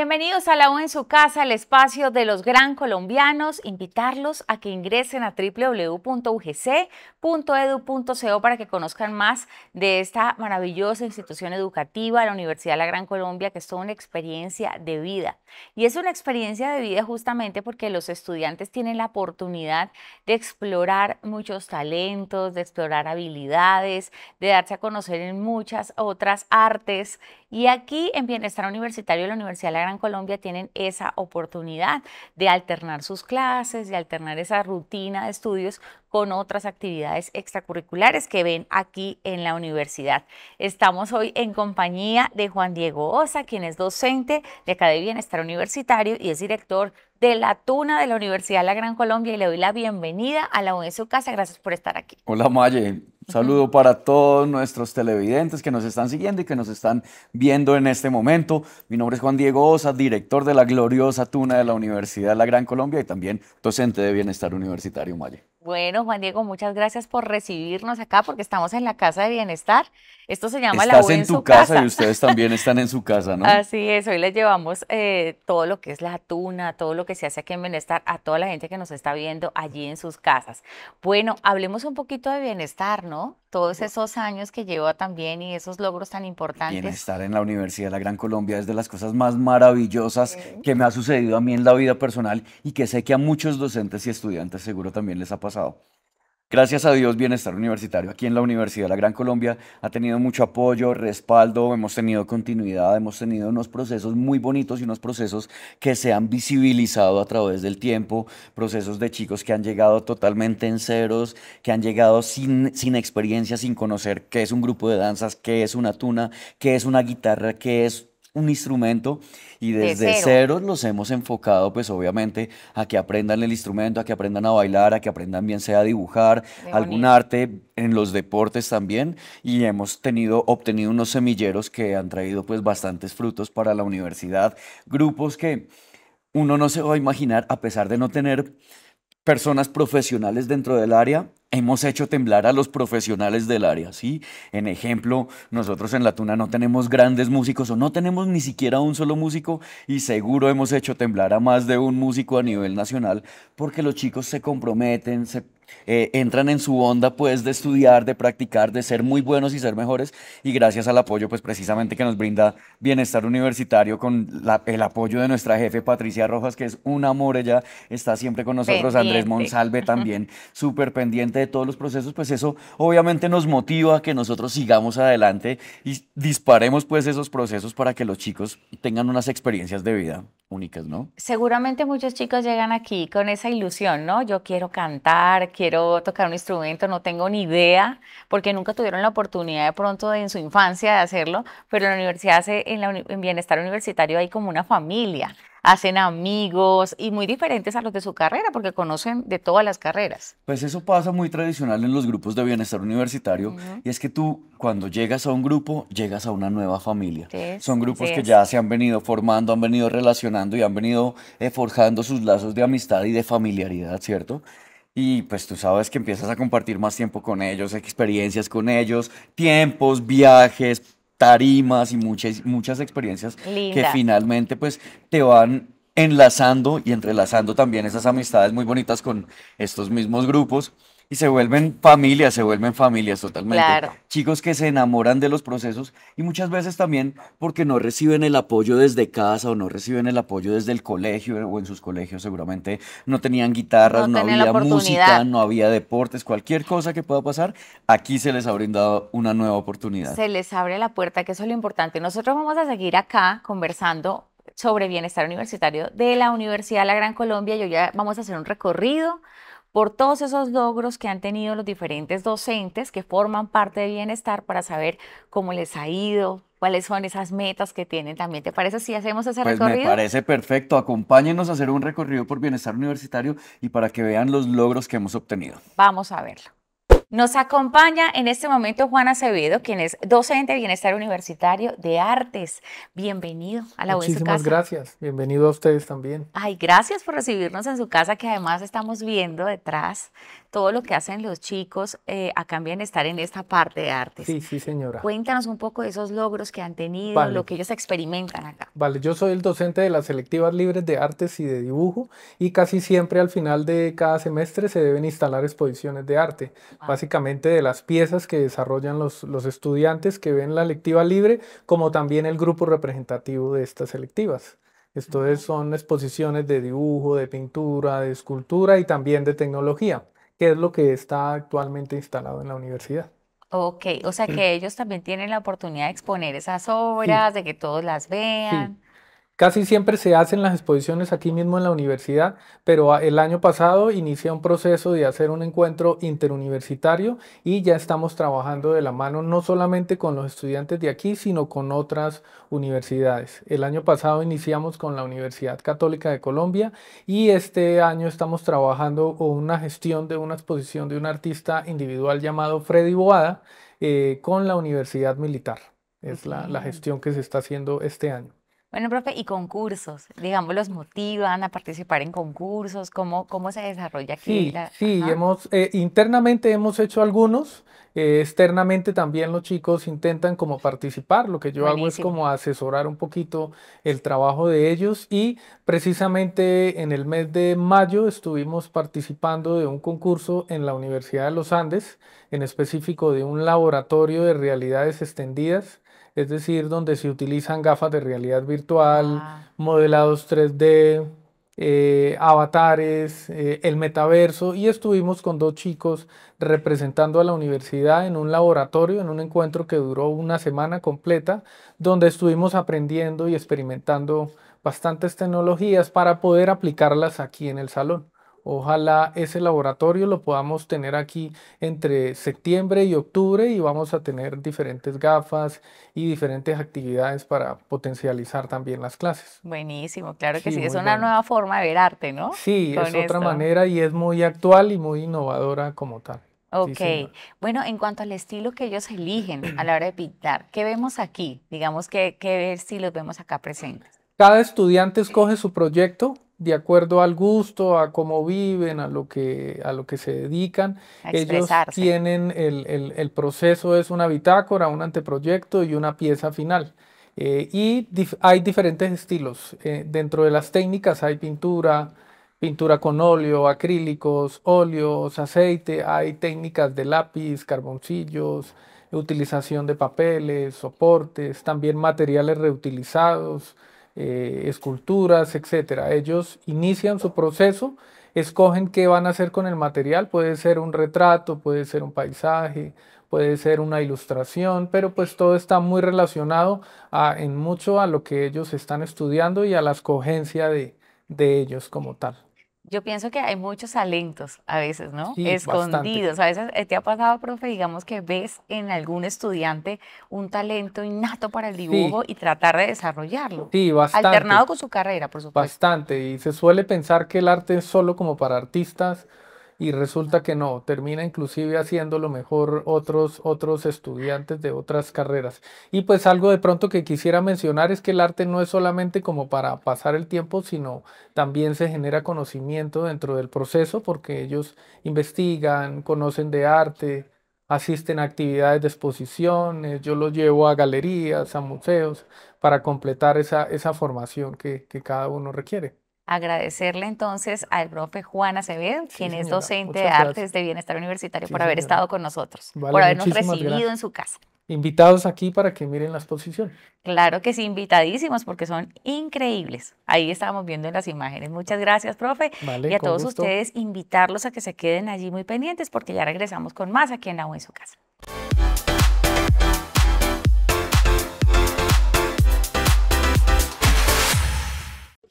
Bienvenidos a la U en su casa, el espacio de los gran colombianos. Invitarlos a que ingresen a www.ugc.edu.co e para que conozcan más de esta maravillosa institución educativa, la Universidad de la Gran Colombia, que es toda una experiencia de vida. Y es una experiencia de vida justamente porque los estudiantes tienen la oportunidad de explorar muchos talentos, de explorar habilidades, de darse a conocer en muchas otras artes y aquí en Bienestar Universitario de la Universidad de la Gran Colombia tienen esa oportunidad de alternar sus clases, de alternar esa rutina de estudios con otras actividades extracurriculares que ven aquí en la universidad. Estamos hoy en compañía de Juan Diego Osa, quien es docente de Academia de Bienestar Universitario y es director de la Tuna de la Universidad de la Gran Colombia y le doy la bienvenida a la UNSU Casa. Gracias por estar aquí. Hola Mayen saludo para todos nuestros televidentes que nos están siguiendo y que nos están viendo en este momento. Mi nombre es Juan Diego Osa, director de la gloriosa Tuna de la Universidad de la Gran Colombia y también docente de Bienestar Universitario Malle. Bueno, Juan Diego, muchas gracias por recibirnos acá porque estamos en la Casa de Bienestar. Esto se llama la Bienestar. en, en tu casa, y ustedes también están en su casa, ¿no? Así es, hoy les llevamos eh, todo lo que es la tuna, todo lo que se hace aquí en Bienestar a toda la gente que nos está viendo allí en sus casas. Bueno, hablemos un poquito de bienestar, ¿no? Todos esos años que lleva también y esos logros tan importantes. Bienestar en la Universidad de la Gran Colombia es de las cosas más maravillosas que me ha sucedido a mí en la vida personal y que sé que a muchos docentes y estudiantes seguro también les ha pasado. Gracias a Dios, Bienestar Universitario aquí en la Universidad de la Gran Colombia ha tenido mucho apoyo, respaldo, hemos tenido continuidad, hemos tenido unos procesos muy bonitos y unos procesos que se han visibilizado a través del tiempo, procesos de chicos que han llegado totalmente en ceros, que han llegado sin, sin experiencia, sin conocer qué es un grupo de danzas, qué es una tuna, qué es una guitarra, qué es un instrumento y desde cero. los hemos enfocado pues obviamente a que aprendan el instrumento, a que aprendan a bailar, a que aprendan bien sea a dibujar, algún arte, en los deportes también y hemos tenido, obtenido unos semilleros que han traído pues bastantes frutos para la universidad, grupos que uno no se va a imaginar a pesar de no tener personas profesionales dentro del área, Hemos hecho temblar a los profesionales del área, ¿sí? En ejemplo, nosotros en La Tuna no tenemos grandes músicos o no tenemos ni siquiera un solo músico y seguro hemos hecho temblar a más de un músico a nivel nacional porque los chicos se comprometen, eh, entran en su onda pues de estudiar, de practicar, de ser muy buenos y ser mejores y gracias al apoyo pues precisamente que nos brinda Bienestar Universitario con la, el apoyo de nuestra jefe Patricia Rojas que es un amor, ella está siempre con nosotros, Andrés Monsalve también, súper pendiente de todos los procesos, pues eso obviamente nos motiva a que nosotros sigamos adelante y disparemos pues esos procesos para que los chicos tengan unas experiencias de vida únicas, ¿no? Seguramente muchos chicos llegan aquí con esa ilusión, ¿no? Yo quiero cantar, quiero tocar un instrumento, no tengo ni idea, porque nunca tuvieron la oportunidad de pronto en su infancia de hacerlo, pero en la universidad, se, en, en bienestar universitario hay como una familia hacen amigos y muy diferentes a los de su carrera porque conocen de todas las carreras. Pues eso pasa muy tradicional en los grupos de bienestar universitario y es que tú cuando llegas a un grupo llegas a una nueva familia. Son grupos que ya se han venido formando, han venido relacionando y han venido eh, forjando sus lazos de amistad y de familiaridad, ¿cierto? y pues tú sabes que empiezas a compartir más tiempo con ellos, experiencias con ellos, tiempos, viajes, tarimas y muchas, muchas experiencias que finalmente pues te van enlazando y entrelazando también esas amistades muy bonitas con estos mismos grupos y se vuelven familias, se vuelven familias totalmente. Chicos que se enamoran de los procesos y muchas veces también porque no reciben el apoyo desde casa o no reciben el apoyo desde el colegio o en sus colegios seguramente no tenían guitarras, no, había música, no había deportes, cualquier cosa que pueda pasar, aquí se les ha brindado una nueva oportunidad. Se les abre la puerta, que eso es lo importante. Nosotros vamos a seguir acá conversando sobre bienestar universitario de la Universidad de la Gran Colombia y hoy ya vamos a hacer un recorrido por todos esos logros que han tenido los diferentes docentes que forman parte de Bienestar para saber cómo les ha ido, cuáles son esas metas que tienen también. ¿Te parece si hacemos ese pues recorrido? Me parece perfecto. Acompáñenos a hacer un recorrido por Bienestar Universitario y para que vean los logros que hemos obtenido. Vamos a verlo. Nos acompaña en este momento Juan Acevedo, quien es docente de Bienestar Universitario de Artes. Bienvenido a la Muchísimas Muchísimas gracias. Bienvenido a ustedes también. Ay, gracias por recibirnos en su casa, que además estamos viendo detrás todo lo que hacen los chicos eh, a acá en estar en esta parte de artes. Sí, sí, señora. Cuéntanos un poco de esos logros que han tenido, lo que ellos experimentan acá. Vale, yo soy el docente de las selectivas libres de artes y de dibujo y casi siempre al final de cada semestre se deben instalar exposiciones de arte básicamente de las piezas que desarrollan los, estudiantes que ven la lectiva libre, como también el grupo representativo de estas selectivas. Entonces son exposiciones de dibujo, de pintura, de escultura y también de tecnología, que es lo que está actualmente instalado en la universidad. Ok, o sea que ellos también tienen la oportunidad de exponer esas obras, de que todos las vean. Casi siempre se hacen las exposiciones aquí mismo en la universidad, pero ah, el año pasado inicia un proceso de hacer un encuentro interuniversitario y ya estamos trabajando de la mano no solamente con los estudiantes de aquí, sino con otras universidades. El año pasado iniciamos con la Universidad Católica de Colombia y este año estamos trabajando una gestión de una exposición de un artista individual llamado Freddy Boada eh, con la Universidad Militar. Es la gestión que se está haciendo este año. Bueno, profe, y concursos, digamos, los motivan a participar en concursos, ¿cómo, cómo se desarrolla aquí? Sí, hemos, eh, internamente hemos hecho algunos, eh, externamente también los chicos intentan como participar, lo que yo hago es como asesorar un poquito el trabajo de ellos y precisamente en el mes de mayo estuvimos participando de un concurso en la Universidad de los Andes, en específico de un laboratorio de realidades extendidas es decir, donde se utilizan gafas de realidad virtual, ah. modelados 3D, eh, avatares, eh, el metaverso, y estuvimos con dos chicos representando a la universidad en un laboratorio, en un encuentro que duró una semana completa, donde estuvimos aprendiendo y experimentando bastantes tecnologías para poder aplicarlas aquí en el salón. Ojalá ese laboratorio lo podamos tener aquí entre septiembre y octubre y vamos a tener diferentes gafas y diferentes actividades para potencializar también las clases. Buenísimo, claro que sí, es una nueva forma de ver arte, ¿no? Sí, es otra manera y es muy actual y muy innovadora como tal. Ok, bueno, en cuanto al estilo que ellos eligen a la hora de pintar, ¿qué vemos aquí? Digamos, que, ¿qué estilos vemos acá presentes? Cada estudiante escoge su proyecto, de acuerdo al gusto, a cómo viven, a lo que, a lo que se dedican. Ellos tienen el, proceso, es una bitácora, un anteproyecto y una pieza final. Eh, y hay diferentes estilos. Eh, dentro de las técnicas hay pintura, pintura con óleo, acrílicos, óleos, aceite, hay técnicas de lápiz, carboncillos, utilización de papeles, soportes, también materiales reutilizados eh, esculturas, etcétera. Ellos inician su proceso, escogen qué van a hacer con el material, puede ser un retrato, puede ser un paisaje, puede ser una ilustración, pero pues todo está muy relacionado en mucho a lo que ellos están estudiando y a la escogencia de ellos como tal yo pienso que hay muchos talentos a veces, ¿no? Escondidos. A veces eh, te ha pasado, profe, digamos que ves en algún estudiante un talento innato para el dibujo y tratar de desarrollarlo. Sí, bastante. Alternado con su carrera, por supuesto. Bastante. Y se suele pensar que el arte es solo como para artistas y resulta que no, termina inclusive haciendo lo mejor otros, otros estudiantes de otras carreras. Y pues algo de pronto que quisiera mencionar es que el arte no es solamente como para pasar el tiempo, sino también se genera conocimiento dentro del proceso porque ellos investigan, conocen de arte, asisten a actividades de exposiciones, yo los llevo a galerías, a museos, para completar esa, esa formación que cada uno requiere agradecerle entonces al profe Juan Acevedo, quien es docente de Artes de Bienestar Universitario, por haber estado con nosotros, por habernos recibido en su casa. Invitados aquí para que miren las exposición. Claro que sí, invitadísimos porque son increíbles. Ahí estábamos viendo en las imágenes. Muchas gracias, profe. y a todos ustedes, invitarlos a que se queden allí muy pendientes porque ya regresamos con más aquí en la U en su casa.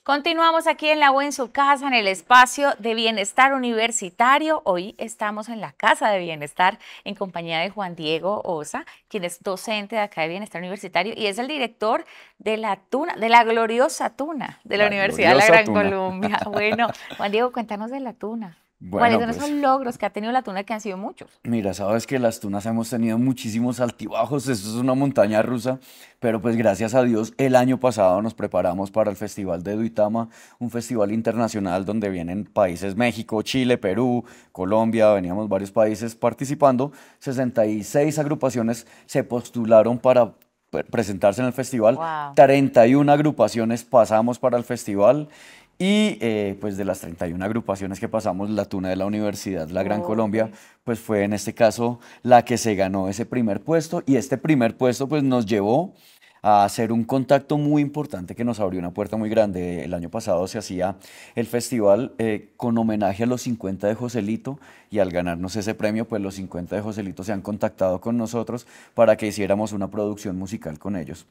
Continuamos aquí en la U en su casa, en el espacio de bienestar universitario. Hoy estamos en la Casa de Bienestar en compañía de Juan Diego Osa, quien es docente de acá de Bienestar Universitario y es el director de la Tuna, de la gloriosa Tuna de la, Universidad de la Gran Colombia. Bueno, Juan Diego, cuéntanos de la Tuna. Bueno, ¿Cuáles pues. son los logros que ha tenido la tuna que han sido muchos? Mira, sabes que las tunas hemos tenido muchísimos altibajos, esto es una montaña rusa, pero pues gracias a Dios el año pasado nos preparamos para el Festival de Duitama, un festival internacional donde vienen países México, Chile, Perú, Colombia, veníamos varios países participando, 66 agrupaciones se postularon para presentarse en el festival. 31 agrupaciones pasamos para el festival y eh, pues de las 31 agrupaciones que pasamos, la tuna de la universidad, la Gran Colombia, pues fue en este caso la que se ganó ese primer puesto y este primer puesto pues nos llevó a hacer un contacto muy importante que nos abrió una puerta muy grande. El año pasado se hacía el festival eh, con homenaje a los 50 de Joselito y al ganarnos ese premio, pues los 50 de Joselito se han contactado con nosotros para que hiciéramos una producción musical con ellos.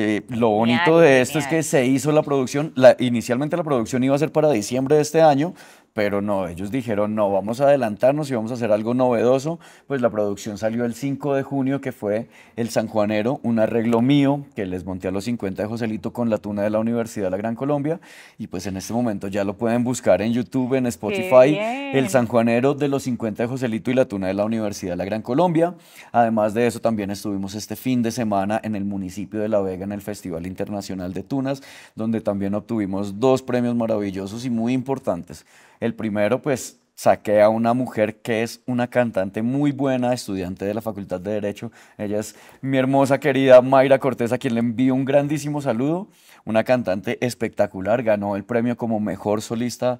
Eh, lo bonito de esto es que se hizo la producción, la, inicialmente la producción iba a ser para diciembre de este año, pero no, ellos dijeron, no, vamos a adelantarnos y vamos a hacer algo novedoso, pues la producción salió el 5 de junio, que fue El Sanjuanero, un arreglo mío que les monté a los 50 de Joselito con la tuna de la Universidad de la Gran Colombia, y pues en este momento ya lo pueden buscar en YouTube, en Spotify, El Sanjuanero de los 50 de Joselito y la tuna de la Universidad de la Gran Colombia. Además de eso, también estuvimos este fin de semana en el municipio de La Vega, en el Festival Internacional de Tunas, donde también obtuvimos dos premios maravillosos y muy importantes. El primero, pues saqué a una mujer que es una cantante muy buena, estudiante de la Facultad de Derecho. Ella es mi hermosa querida Mayra Cortés, a quien le envío un grandísimo saludo. Una cantante espectacular, ganó el premio como mejor solista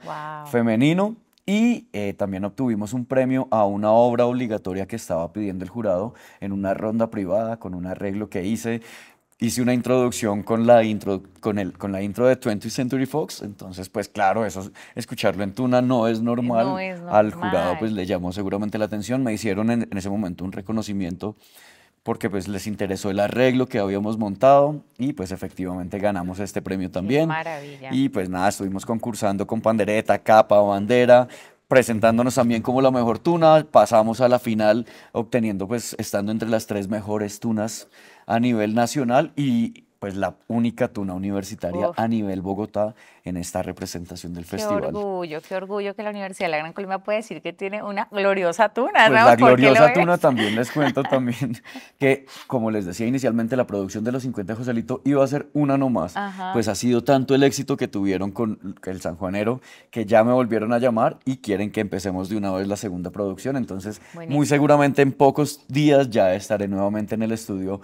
femenino. Y eh, también obtuvimos un premio a una obra obligatoria que estaba pidiendo el jurado en una ronda privada con un arreglo que hice hice una introducción con la intro, con el, con la intro de 20th Century Fox, entonces pues claro, eso escucharlo en tuna no es normal. Al jurado pues le llamó seguramente la atención, me hicieron en, ese momento un reconocimiento porque pues les interesó el arreglo que habíamos montado y pues efectivamente ganamos este premio también. maravilla. Y pues nada, estuvimos concursando con pandereta, capa, o bandera, presentándonos también como la mejor tuna, pasamos a la final obteniendo pues estando entre las tres mejores tunas a nivel nacional y pues la única tuna universitaria a nivel Bogotá en esta representación del festival. Qué orgullo, qué orgullo que la Universidad de la Gran Colombia puede decir que tiene una gloriosa tuna. Pues ¿no? la gloriosa tuna también les cuento también que, como les decía inicialmente, la producción de los 50 de Joselito iba a ser una nomás. Pues ha sido tanto el éxito que tuvieron con el San Juanero, que ya me volvieron a llamar y quieren que empecemos de una vez la segunda producción. Entonces, muy seguramente en pocos días ya estaré nuevamente en el estudio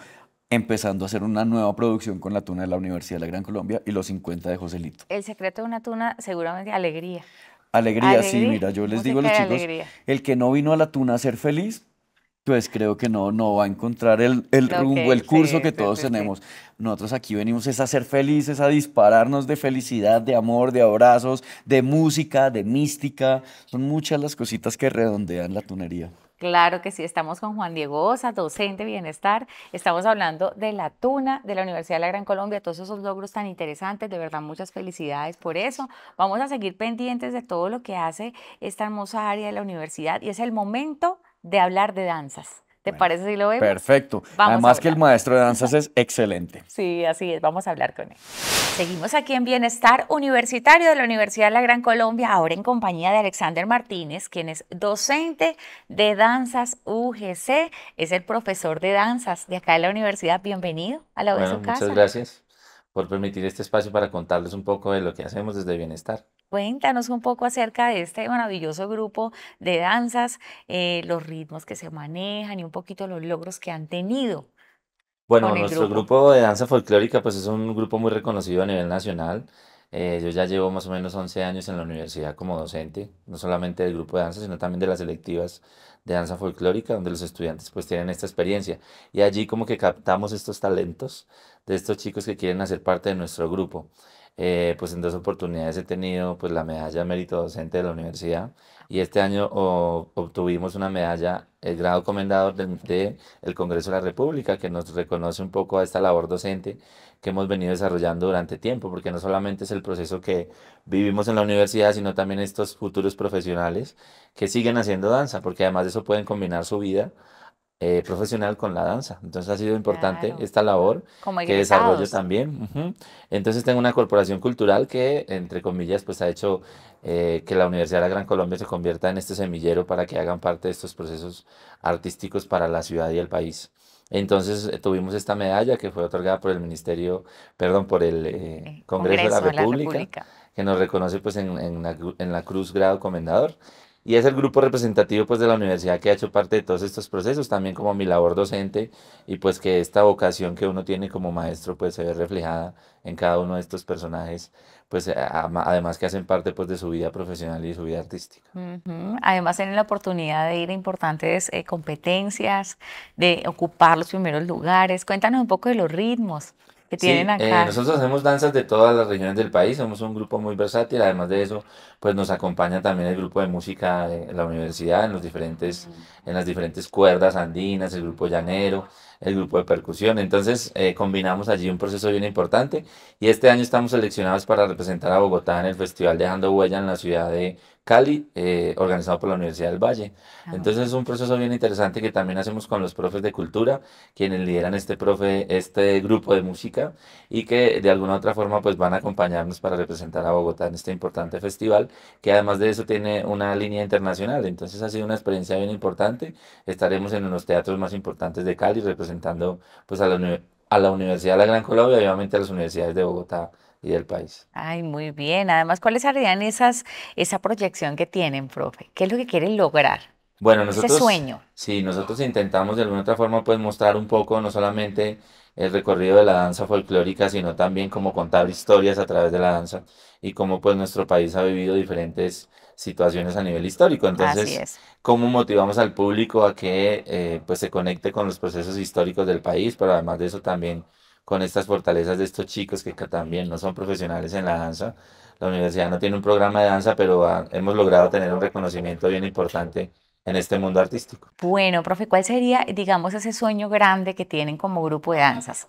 empezando a hacer una nueva producción con la tuna de la Universidad de la Gran Colombia y los 50 de Joselito. El secreto de una tuna, seguramente alegría. Alegría, alegría. sí, mira, yo les digo a los chicos, el que no vino a la tuna a ser feliz, pues creo que no, no va a encontrar el, rumbo, el curso que todos tenemos. Nosotros aquí venimos es a ser felices, a dispararnos de felicidad, de amor, de abrazos, de música, de mística. Son muchas las cositas que redondean la tunería. Claro que sí, estamos con Juan Diego Osa, docente de bienestar. Estamos hablando de la tuna de la Universidad de la Gran Colombia, todos esos logros tan interesantes. De verdad, muchas felicidades por eso. Vamos a seguir pendientes de todo lo que hace esta hermosa área de la universidad y es el momento de hablar de danzas. ¿Te parece si lo vemos? Perfecto. Además que el maestro de danzas es excelente. Sí, así es. Vamos a hablar con él. Seguimos aquí en Bienestar Universitario de la Universidad de la Gran Colombia, ahora en compañía de Alexander Martínez, quien es docente de danzas UGC, es el profesor de danzas de acá de la universidad. Bienvenido a la UGC. muchas gracias por permitir este espacio para contarles un poco de lo que hacemos desde Bienestar. Cuéntanos un poco acerca de este maravilloso grupo de danzas, eh, los ritmos que se manejan y un poquito los logros que han tenido. Bueno, nuestro grupo. de danza folclórica pues es un grupo muy reconocido a nivel nacional. Eh, yo ya llevo más o menos 11 años en la universidad como docente, no solamente del grupo de danza, sino también de las electivas de danza folclórica, donde los estudiantes pues tienen esta experiencia. Y allí como que captamos estos talentos de estos chicos que quieren hacer parte de nuestro grupo. Eh, pues en dos oportunidades he tenido pues la medalla de mérito docente de la universidad y este año obtuvimos una medalla, el grado comendador del de el Congreso de la República, que nos reconoce un poco a esta labor docente que hemos venido desarrollando durante tiempo, porque no solamente es el proceso que vivimos en la universidad, sino también estos futuros profesionales que siguen haciendo danza, porque además de eso pueden combinar su vida eh, profesional con la danza. Entonces ha sido importante esta labor que desarrollo también. Entonces tengo una corporación cultural que, entre comillas, pues ha hecho eh, que la Universidad de la Gran Colombia se convierta en este semillero para que hagan parte de estos procesos artísticos para la ciudad y el país. Entonces eh, tuvimos esta medalla que fue otorgada por el Ministerio, perdón, por el Congreso, de la República, que nos reconoce pues en, en la Cruz Grado Comendador y es el grupo representativo pues de la universidad que ha hecho parte de todos estos procesos, también como mi labor docente y pues que esta vocación que uno tiene como maestro pues se ve reflejada en cada uno de estos personajes, pues además que hacen parte pues de su vida profesional y su vida artística. Además tienen la oportunidad de ir a importantes eh, competencias, de ocupar los primeros lugares. Cuéntanos un poco de los ritmos sí, eh, nosotros hacemos danzas de todas las regiones del país, somos un grupo muy versátil, además de eso, pues nos acompaña también el grupo de música de la universidad en, los diferentes, en las diferentes cuerdas andinas, el grupo llanero, el grupo de percusión, entonces eh, combinamos allí un proceso bien importante y este año estamos seleccionados para representar a Bogotá en el Festival Dejando Huella en la ciudad de Cali, eh, organizado por la Universidad del Valle. Ah, Entonces es un proceso bien interesante que también hacemos con los profes de cultura, quienes lideran este profe, este grupo de música y que de alguna u otra forma pues van a acompañarnos para representar a Bogotá en este importante festival, que además de eso tiene una línea internacional. Entonces ha sido una experiencia bien importante. Estaremos en los teatros más importantes de Cali representando pues a la, a la Universidad de la Gran Colombia y obviamente a las universidades de Bogotá del país. Ay, muy bien. Además, ¿cuáles serían esas, esa proyección que tienen, profe? ¿Qué es lo que quieren lograr? Bueno, nosotros, ese sueño. Sí, nosotros intentamos de alguna otra forma pues mostrar un poco no solamente el recorrido de la danza folclórica, sino también como contar historias a través de la danza y cómo pues nuestro país ha vivido diferentes situaciones a nivel histórico. Entonces, ¿cómo motivamos al público a que eh, pues se conecte con los procesos históricos del país? Pero además de eso también con estas fortalezas de estos chicos que también no son profesionales en la danza. La universidad no tiene un programa de danza, pero hemos logrado tener un reconocimiento bien importante en este mundo artístico. Bueno, profe, ¿cuál sería, digamos, ese sueño grande que tienen como grupo de danzas?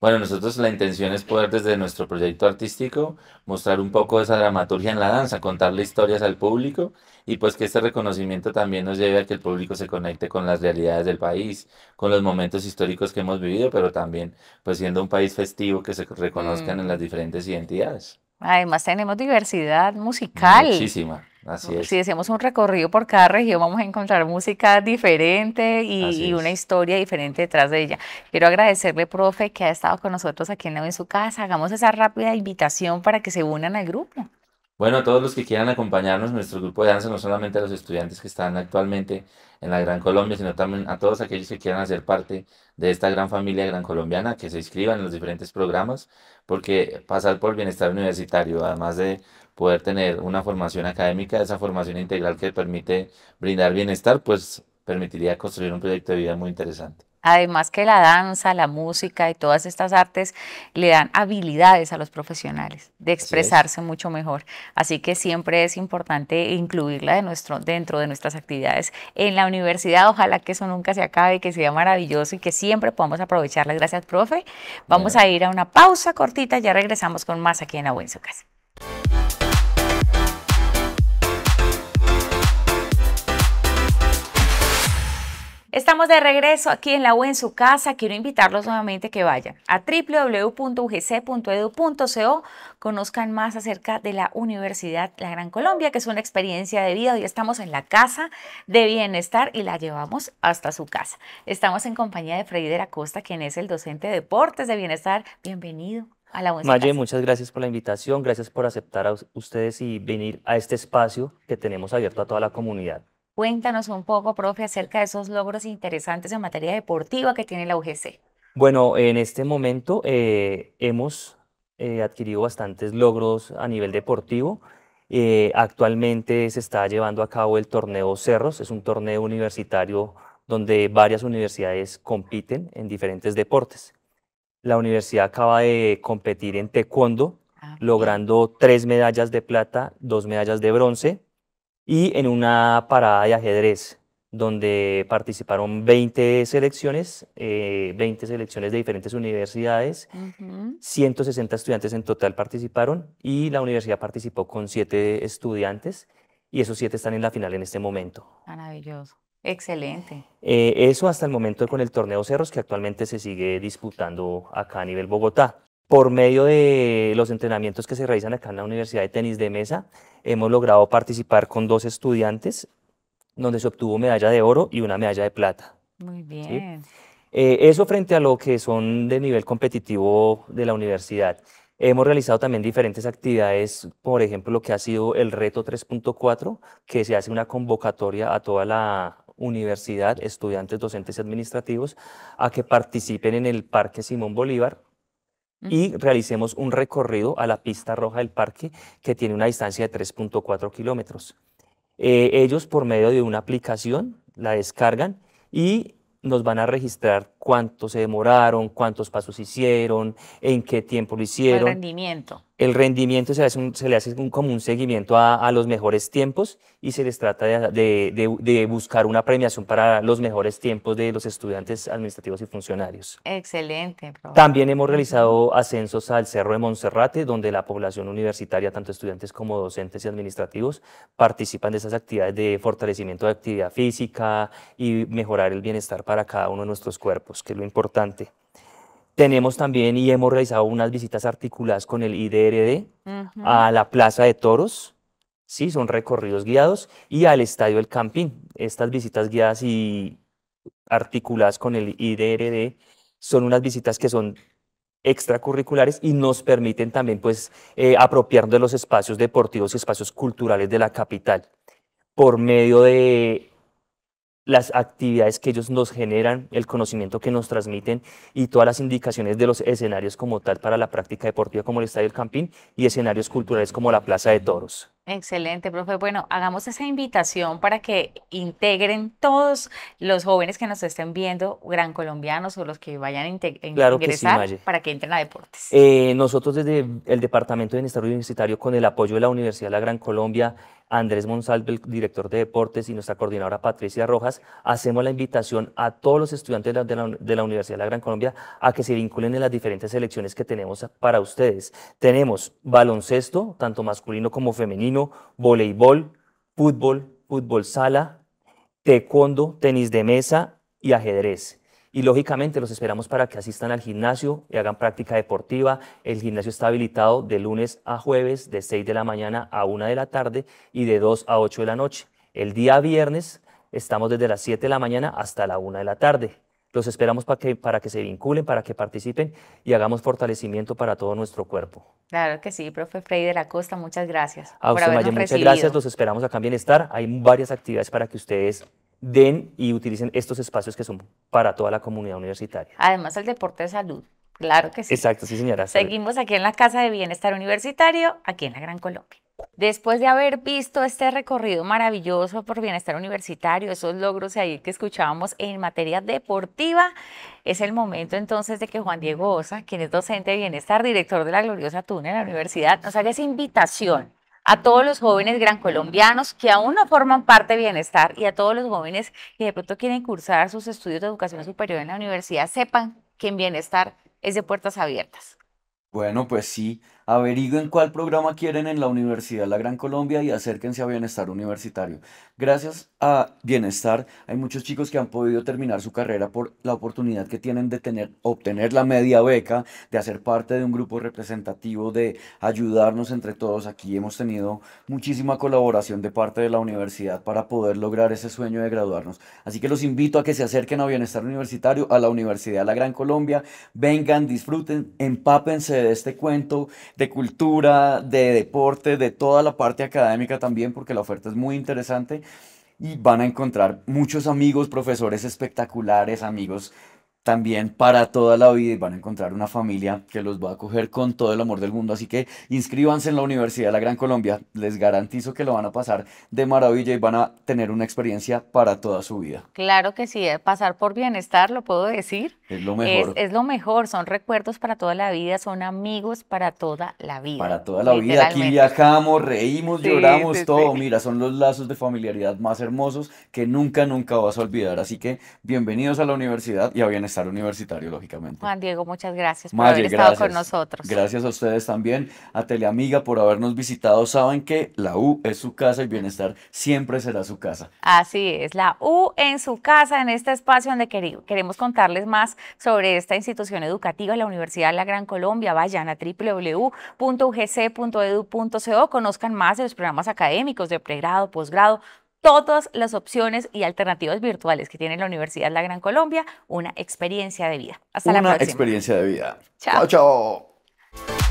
Bueno, nosotros la intención es poder desde nuestro proyecto artístico mostrar un poco esa dramaturgia en la danza, contarle historias al público y pues que este reconocimiento también nos lleve a que el público se conecte con las realidades del país, con los momentos históricos que hemos vivido, pero también pues siendo un país festivo que se reconozcan en mm. las diferentes identidades. Además tenemos diversidad musical. Muchísima. Así es. Si hacemos un recorrido por cada región, vamos a encontrar música diferente y, una historia diferente detrás de ella. Quiero agradecerle, profe, que ha estado con nosotros aquí en en su casa. Hagamos esa rápida invitación para que se unan al grupo. Bueno, a todos los que quieran acompañarnos, nuestro grupo de danza, no solamente a los estudiantes que están actualmente en la Gran Colombia, sino también a todos aquellos que quieran hacer parte de esta gran familia gran colombiana, que se inscriban en los diferentes programas, porque pasar por bienestar universitario, además de poder tener una formación académica, esa formación integral que permite brindar bienestar, pues permitiría construir un proyecto de vida muy interesante. Además que la danza, la música y todas estas artes le dan habilidades a los profesionales de expresarse mucho mejor. Así que siempre es importante incluirla de nuestro, dentro de nuestras actividades en la universidad. Ojalá que eso nunca se acabe, que sea maravilloso y que siempre podamos aprovecharla. Gracias, profe. Vamos a ir a una pausa cortita, ya regresamos con más aquí en la Buen Estamos de regreso aquí en la U en su casa. Quiero invitarlos nuevamente que vayan a www.ugc.edu.co. E Conozcan más acerca de la Universidad La Gran Colombia, que es una experiencia de vida. Hoy estamos en la casa de bienestar y la llevamos hasta su casa. Estamos en compañía de Freddy de la Costa, quien es el docente de deportes de bienestar. Bienvenido. A la Maye, muchas gracias por la invitación, gracias por aceptar a ustedes y venir a este espacio que tenemos abierto a toda la comunidad. Cuéntanos un poco, profe, acerca de esos logros interesantes en materia deportiva que tiene la UGC. Bueno, en este momento eh, hemos eh, adquirido bastantes logros a nivel deportivo. Eh, actualmente se está llevando a cabo el torneo Cerros, es un torneo universitario donde varias universidades compiten en diferentes deportes. La universidad acaba de competir en taekwondo, ah, logrando tres medallas de plata, dos medallas de bronce y en una parada de ajedrez donde participaron 20 selecciones, 20 eh, selecciones de diferentes universidades, 160 estudiantes en total participaron y la universidad participó con 7 estudiantes y esos 7 están en la final en este momento. Maravilloso, excelente. Eh, eso hasta el momento con el torneo Cerros que actualmente se sigue disputando acá a nivel Bogotá por medio de los entrenamientos que se realizan acá en la Universidad de Tenis de Mesa, hemos logrado participar con dos estudiantes, donde se obtuvo medalla de oro y una medalla de plata. Muy bien. Eh, eso frente a lo que son de nivel competitivo de la universidad. Hemos realizado también diferentes actividades, por ejemplo, lo que ha sido el reto 3.4, que se hace una convocatoria a toda la universidad, estudiantes, docentes y administrativos, a que participen en el Parque Simón Bolívar, y realicemos un recorrido a la pista roja del parque que tiene una distancia de 3.4 kilómetros. Eh, ellos por medio de una aplicación la descargan y nos van a registrar cuánto se demoraron, cuántos pasos hicieron, en qué tiempo lo hicieron. El rendimiento. El rendimiento se, le hace como un seguimiento a, los mejores tiempos y se les trata de, buscar una premiación para los mejores tiempos de los estudiantes administrativos y funcionarios. Excelente. También hemos realizado ascensos al Cerro de Monserrate, donde la población universitaria, tanto estudiantes como docentes y administrativos, participan de esas actividades de fortalecimiento de actividad física y mejorar el bienestar para cada uno de nuestros cuerpos. Pues, que es lo importante. Tenemos también y hemos realizado unas visitas articuladas con el IDRD a la Plaza de Toros, ¿sí? son recorridos guiados, y al Estadio El Campín. Estas visitas guiadas y articuladas con el IDRD son unas visitas que son extracurriculares y nos permiten también pues eh, apropiarnos de los espacios deportivos y espacios culturales de la capital por medio de las actividades que ellos nos generan, el conocimiento que nos transmiten y todas las indicaciones de los escenarios como tal para la práctica deportiva como el Estadio del Campín y escenarios culturales como la Plaza de Toros. Excelente, profe. Bueno, hagamos esa invitación para que integren todos los jóvenes que nos estén viendo, gran colombianos o los que vayan a ingresar, para que entren a deportes. Eh, nosotros desde el Departamento de Bienestar Universitario, con el apoyo de la Universidad de la Gran Colombia, Andrés Monsalve, el director de deportes, y nuestra coordinadora Patricia Rojas, hacemos la invitación a todos los estudiantes de la, Universidad de la Gran Colombia a que se vinculen en las diferentes selecciones que tenemos para ustedes. Tenemos baloncesto, tanto masculino como femenino voleibol, fútbol, fútbol sala, taekwondo, tenis de mesa y ajedrez. Y lógicamente los esperamos para que asistan al gimnasio y hagan práctica deportiva. El gimnasio está habilitado de lunes a jueves, de 6 de la mañana a 1 de la tarde y de 2 a 8 de la noche. El día viernes estamos desde las 7 de la mañana hasta la 1 de la tarde. Los esperamos para que, para que se vinculen, para que participen y hagamos fortalecimiento para todo nuestro cuerpo. Claro que sí, profe Freddy de la Costa, muchas gracias. A usted, muchas gracias. Los esperamos acá en Bienestar. Hay varias actividades para que ustedes den y utilicen estos espacios que son para toda la comunidad universitaria. Además, el deporte de salud. Claro que sí. Exacto, sí, señora. Seguimos aquí en la Casa de Bienestar Universitario, aquí en la Gran Colombia. Después de haber visto este recorrido maravilloso por bienestar universitario, esos logros ahí que escuchábamos en materia deportiva, es el momento entonces de que Juan Diego Osa, quien es docente de bienestar, director de la gloriosa TUNA en la universidad, nos haga esa invitación a todos los jóvenes gran colombianos que aún no forman parte de bienestar y a todos los jóvenes que de pronto quieren cursar sus estudios de educación superior en la universidad, sepan que en bienestar es de puertas abiertas. Bueno, pues sí, Averigüen cuál programa quieren en la Universidad de La Gran Colombia y acérquense a Bienestar Universitario. Gracias a Bienestar hay muchos chicos que han podido terminar su carrera por la oportunidad que tienen de tener, obtener la media beca, de hacer parte de un grupo representativo, de ayudarnos entre todos. Aquí hemos tenido muchísima colaboración de parte de la universidad para poder lograr ese sueño de graduarnos. Así que los invito a que se acerquen a Bienestar Universitario, a la Universidad de La Gran Colombia. Vengan, disfruten, empápense de este cuento de cultura, de deporte, de toda la parte académica también, porque la oferta es muy interesante y van a encontrar muchos amigos, profesores espectaculares, amigos también para toda la vida y van a encontrar una familia que los va a acoger con todo el amor del mundo. Así que inscríbanse en la Universidad de la Gran Colombia. Les garantizo que lo van a pasar de maravilla y van a tener una experiencia para toda su vida. Claro que sí, eh, pasar por bienestar, lo puedo decir. Es lo mejor. Es, lo mejor, son recuerdos para toda la vida, son amigos para toda la vida. Para toda la vida. Aquí viajamos, reímos, lloramos, todo. Mira, son los lazos de familiaridad más hermosos que nunca, nunca vas a olvidar. Así que bienvenidos a la universidad y a bienestar universitario, lógicamente. Juan Diego, muchas gracias por haber estado con nosotros. Gracias a ustedes también, a Teleamiga por habernos visitado. Saben que la U es su casa y bienestar siempre será su casa. Así es, la U en su casa, en este espacio donde queremos contarles más sobre esta institución educativa, la Universidad de la Gran Colombia. Vayan a www.ugc.edu.co, e conozcan más de los programas académicos de pregrado, posgrado, todas las opciones y alternativas virtuales que tiene la Universidad La Gran Colombia, una experiencia de vida. Hasta la próxima. Una experiencia de vida. chao. chao.